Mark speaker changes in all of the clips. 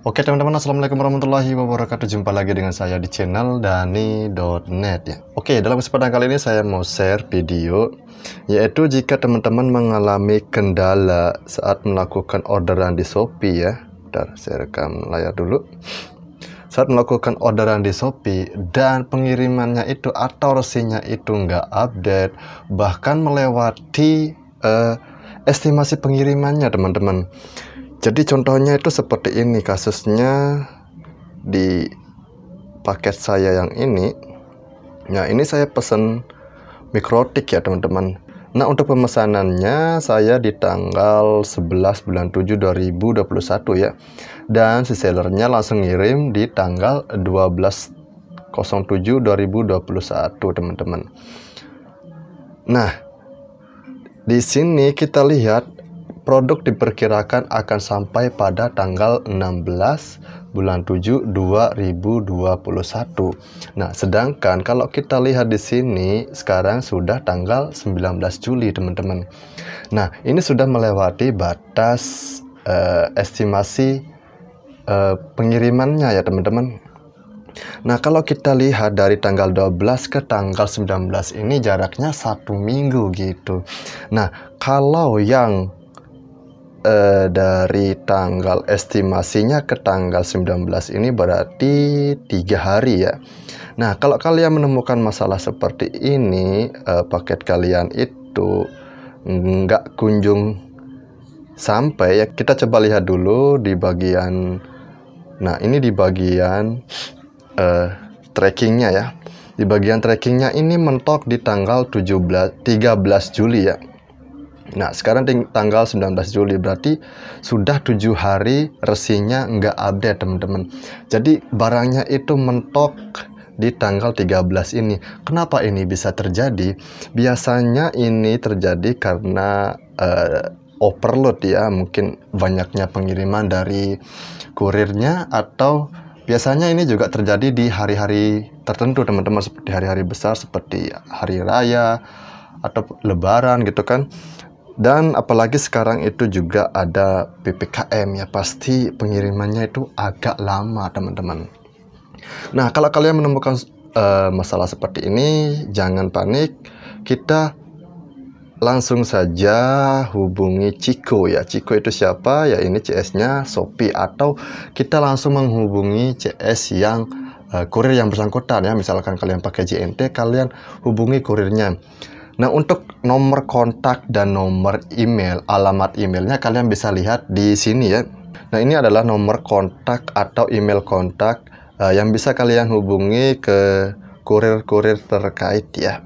Speaker 1: Oke teman-teman, Assalamualaikum warahmatullahi wabarakatuh Jumpa lagi dengan saya di channel Dani.net ya. Oke, dalam kesempatan kali ini saya mau share video Yaitu jika teman-teman mengalami kendala saat melakukan orderan di Shopee ya Bentar, saya rekam layar dulu Saat melakukan orderan di Shopee dan pengirimannya itu atau resinya itu nggak update Bahkan melewati uh, estimasi pengirimannya teman-teman jadi contohnya itu seperti ini kasusnya di paket saya yang ini. Nah, ini saya pesen mikrotik ya, teman-teman. Nah, untuk pemesanannya saya di tanggal 11 bulan 7 2021 ya. Dan si sellernya langsung ngirim di tanggal 12 07 2021, teman-teman. Nah, di sini kita lihat produk diperkirakan akan sampai pada tanggal 16 bulan 7 2021. Nah, sedangkan kalau kita lihat di sini sekarang sudah tanggal 19 Juli, teman-teman. Nah, ini sudah melewati batas uh, estimasi uh, pengirimannya ya, teman-teman. Nah, kalau kita lihat dari tanggal 12 ke tanggal 19 ini jaraknya satu minggu gitu. Nah, kalau yang eh, dari tanggal estimasinya ke tanggal 19 ini berarti tiga hari ya. Nah, kalau kalian menemukan masalah seperti ini, eh, paket kalian itu nggak kunjung sampai ya. Kita coba lihat dulu di bagian, nah ini di bagian eh, trackingnya ya. Di bagian trackingnya ini mentok di tanggal 17, 13 Juli ya Nah, sekarang tanggal 19 Juli berarti sudah tujuh hari resinya nggak update, teman-teman. Jadi barangnya itu mentok di tanggal 13 ini. Kenapa ini bisa terjadi? Biasanya ini terjadi karena uh, overload ya, mungkin banyaknya pengiriman dari kurirnya atau biasanya ini juga terjadi di hari-hari tertentu, teman-teman, seperti hari-hari besar seperti hari raya atau lebaran gitu kan. Dan apalagi sekarang itu juga ada PPKM ya pasti pengirimannya itu agak lama teman-teman. Nah kalau kalian menemukan uh, masalah seperti ini jangan panik kita langsung saja hubungi Ciko ya. Ciko itu siapa? Ya ini CS-nya Shopee atau kita langsung menghubungi CS yang uh, kurir yang bersangkutan ya. Misalkan kalian pakai JNT, kalian hubungi kurirnya. Nah, untuk nomor kontak dan nomor email, alamat emailnya kalian bisa lihat di sini ya. Nah, ini adalah nomor kontak atau email kontak uh, yang bisa kalian hubungi ke kurir-kurir terkait ya.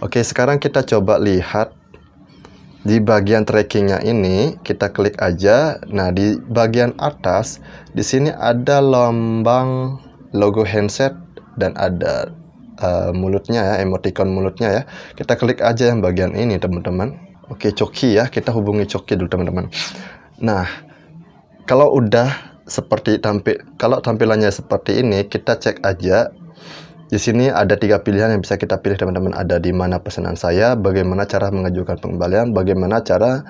Speaker 1: Oke, sekarang kita coba lihat di bagian trackingnya ini kita klik aja nah di bagian atas di sini ada lambang logo handset dan ada Eh, mulutnya ya, emoticon mulutnya ya. Kita klik aja yang bagian ini, teman-teman. Oke, Coki ya, kita hubungi Coki dulu, teman-teman. Nah, kalau udah seperti tampil kalau tampilannya seperti ini, kita cek aja di sini ada tiga pilihan yang bisa kita pilih teman-teman. Ada di mana pesanan saya, bagaimana cara mengajukan pengembalian, bagaimana cara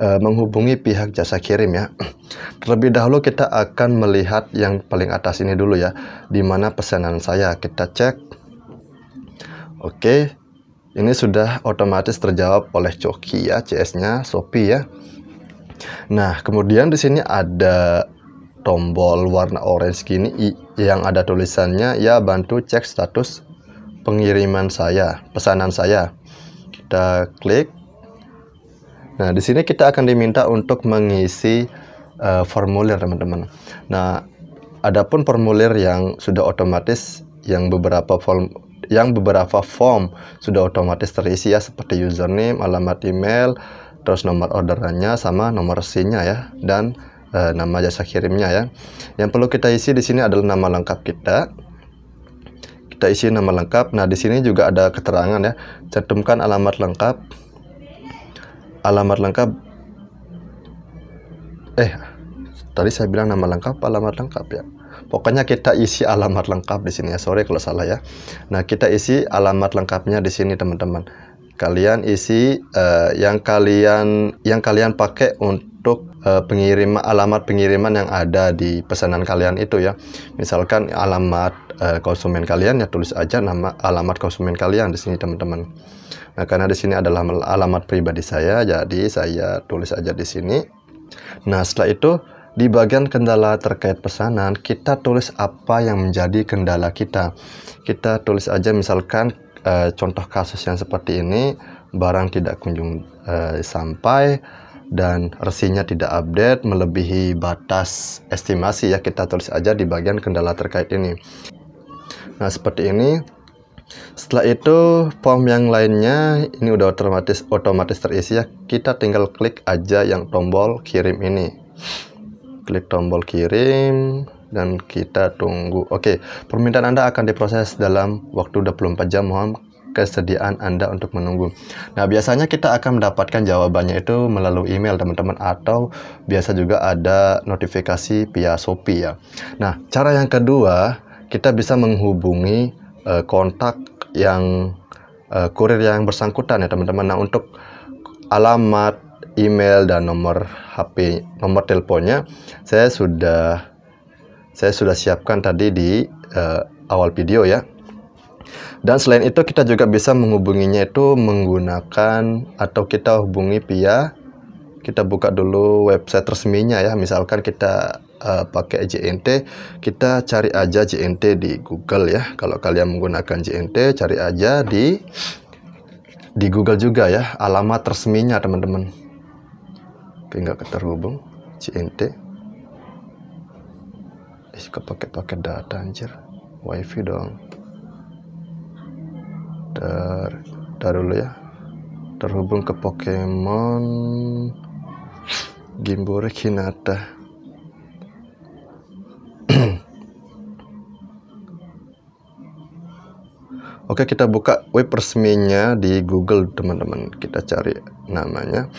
Speaker 1: eh, menghubungi pihak jasa kirim ya. Terlebih dahulu kita akan melihat yang paling atas ini dulu ya. Di mana pesanan saya, kita cek Oke, ini sudah otomatis terjawab oleh Coki ya, CS-nya Shopee ya. Nah, kemudian di sini ada tombol warna orange gini yang ada tulisannya ya bantu cek status pengiriman saya, pesanan saya. Kita klik. Nah, di sini kita akan diminta untuk mengisi uh, formulir, teman-teman. Nah, adapun formulir yang sudah otomatis yang beberapa form yang beberapa form sudah otomatis terisi ya seperti username, alamat email, terus nomor orderannya sama nomor resinya ya dan e, nama jasa kirimnya ya. Yang perlu kita isi di sini adalah nama lengkap kita. Kita isi nama lengkap. Nah, di sini juga ada keterangan ya. Cantumkan alamat lengkap. Alamat lengkap eh tadi saya bilang nama lengkap, alamat lengkap ya. Pokoknya kita isi alamat lengkap di sini ya. Sorry kalau salah ya. Nah, kita isi alamat lengkapnya di sini teman-teman. Kalian isi uh, yang kalian yang kalian pakai untuk uh, eh, pengirim alamat pengiriman yang ada di pesanan kalian itu ya. Misalkan alamat uh, konsumen kalian ya tulis aja nama alamat konsumen kalian di sini teman-teman. Nah, karena di sini adalah alamat pribadi saya, jadi saya tulis aja di sini. Nah, setelah itu di bagian kendala terkait pesanan, kita tulis apa yang menjadi kendala kita. Kita tulis aja misalkan e, contoh kasus yang seperti ini, barang tidak kunjung e, sampai dan resinya tidak update melebihi batas estimasi ya kita tulis aja di bagian kendala terkait ini. Nah, seperti ini setelah itu form yang lainnya ini udah otomatis otomatis terisi ya. Kita tinggal klik aja yang tombol kirim ini klik tombol kirim dan kita tunggu. Oke, permintaan Anda akan diproses dalam waktu 24 jam. Mohon kesediaan Anda untuk menunggu. Nah, biasanya kita akan mendapatkan jawabannya itu melalui email, teman-teman, atau biasa juga ada notifikasi via Shopee ya. Nah, cara yang kedua, kita bisa menghubungi uh, kontak yang uh, kurir yang bersangkutan ya, teman-teman. Nah, untuk alamat email dan nomor HP nomor teleponnya saya sudah saya sudah siapkan tadi di uh, awal video ya dan selain itu kita juga bisa menghubunginya itu menggunakan atau kita hubungi via kita buka dulu website resminya ya misalkan kita uh, pakai JNT kita cari aja JNT di Google ya kalau kalian menggunakan JNT cari aja di di Google juga ya alamat resminya teman-teman tapi nggak keterhubung. CNT. Ih, eh, pakai pakai data anjir. Wifi dong. Dar, dar dulu ya. Terhubung ke Pokemon Gimbore Hinata. Oke, kita buka web resminya di Google, teman-teman. Kita cari namanya.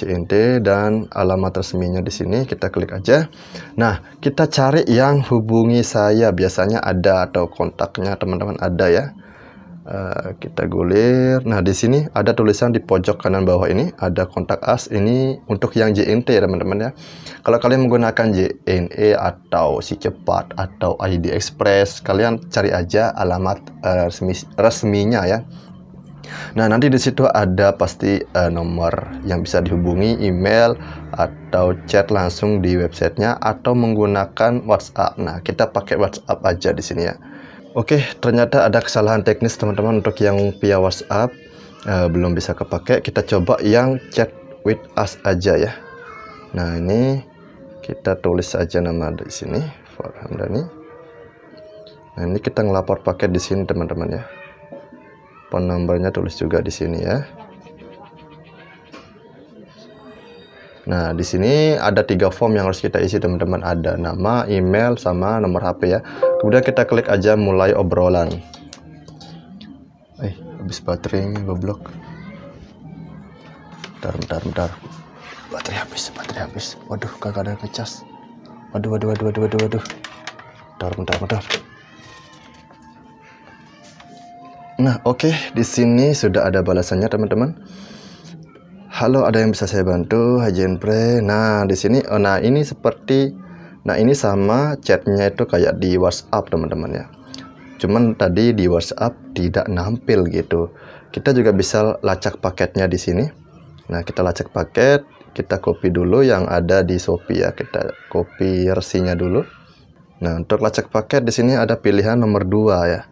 Speaker 1: CNT dan alamat resminya di sini kita klik aja. Nah, kita cari yang hubungi saya biasanya ada atau kontaknya teman-teman ada ya. Uh, kita gulir. Nah, di sini ada tulisan di pojok kanan bawah ini ada kontak as ini untuk yang JNT ya teman-teman ya. Kalau kalian menggunakan JNE atau si cepat atau ID Express, kalian cari aja alamat uh, resmi, resminya ya Nah, nanti di situ ada pasti uh, nomor yang bisa dihubungi, email atau chat langsung di websitenya atau menggunakan WhatsApp. Nah, kita pakai WhatsApp aja di sini ya. Oke, ternyata ada kesalahan teknis teman-teman untuk yang via WhatsApp uh, belum bisa kepake. Kita coba yang chat with us aja ya. Nah, ini kita tulis aja nama di sini Farhandani. Nah, ini kita ngelapor paket di sini teman-teman ya phone numbernya tulis juga di sini ya Nah, di sini ada tiga form yang harus kita isi, teman-teman. Ada nama, email, sama nomor HP ya. Kemudian kita klik aja mulai obrolan. Eh, habis baterainya goblok. Bentar, bentar, bentar. Baterai habis, baterai habis. Waduh, kagak ada ngecas. Waduh, waduh, waduh, waduh, waduh, waduh. Bentar, bentar, bentar. Nah, oke, okay, di sini sudah ada balasannya, teman-teman. Halo, ada yang bisa saya bantu? Haji Pre. Nah, di sini oh, nah ini seperti nah ini sama chatnya itu kayak di WhatsApp, teman-teman ya. Cuman tadi di WhatsApp tidak nampil gitu. Kita juga bisa lacak paketnya di sini. Nah, kita lacak paket, kita copy dulu yang ada di Shopee ya. Kita copy resinya dulu. Nah, untuk lacak paket di sini ada pilihan nomor 2 ya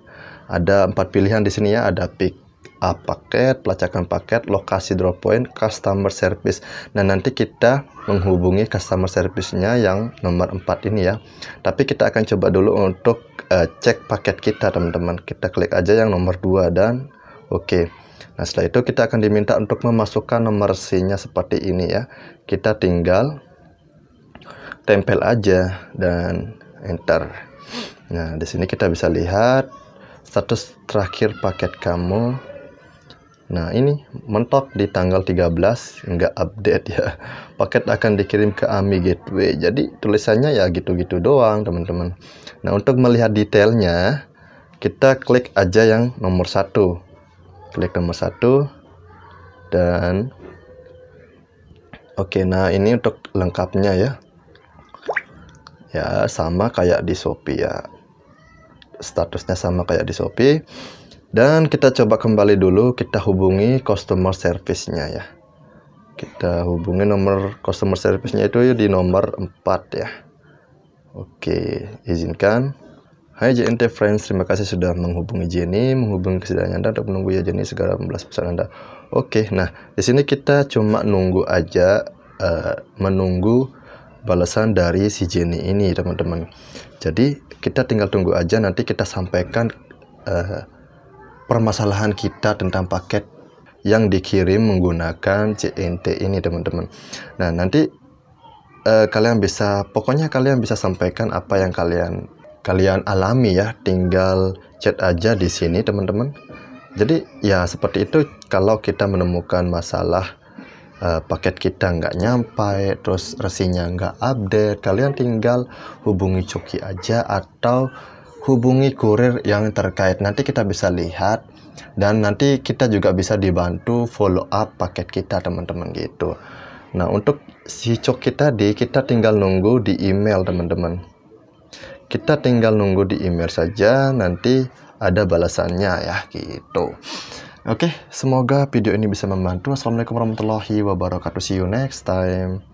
Speaker 1: ada empat pilihan di sini ya, ada pick up paket, pelacakan paket, lokasi drop point, customer service. Nah, nanti kita menghubungi customer service-nya yang nomor empat ini ya. Tapi kita akan coba dulu untuk uh, cek paket kita, teman-teman. Kita klik aja yang nomor dua dan oke. Okay. Nah, setelah itu kita akan diminta untuk memasukkan nomor c seperti ini ya. Kita tinggal tempel aja dan enter. Nah, di sini kita bisa lihat status terakhir paket kamu nah ini mentok di tanggal 13 nggak update ya paket akan dikirim ke AMI Gateway jadi tulisannya ya gitu-gitu doang teman-teman nah untuk melihat detailnya kita klik aja yang nomor satu klik nomor satu dan oke nah ini untuk lengkapnya ya ya sama kayak di Shopee ya statusnya sama kayak di Shopee dan kita coba kembali dulu kita hubungi customer service-nya ya kita hubungi nomor customer service-nya itu di nomor 4 ya Oke izinkan Hai JNT Friends, terima kasih sudah menghubungi Jenny, menghubungi kesediaan Anda untuk menunggu ya Jenny segala membalas pesan Anda. Oke, nah di sini kita cuma nunggu aja, uh, menunggu balasan dari si Jenny ini teman-teman jadi kita tinggal tunggu aja nanti kita sampaikan uh, permasalahan kita tentang paket yang dikirim menggunakan CNT ini teman-teman nah nanti uh, kalian bisa pokoknya kalian bisa sampaikan apa yang kalian kalian alami ya tinggal chat aja di sini teman-teman jadi ya seperti itu kalau kita menemukan masalah uh, paket kita nggak nyampe, terus resinya nggak update, kalian tinggal hubungi Coki aja atau hubungi kurir yang terkait. Nanti kita bisa lihat dan nanti kita juga bisa dibantu follow up paket kita teman-teman gitu. Nah untuk si Coki tadi kita tinggal nunggu di email teman-teman. Kita tinggal nunggu di email saja nanti ada balasannya ya gitu. Oke, semoga video ini bisa membantu. Assalamualaikum warahmatullahi wabarakatuh. See you next time.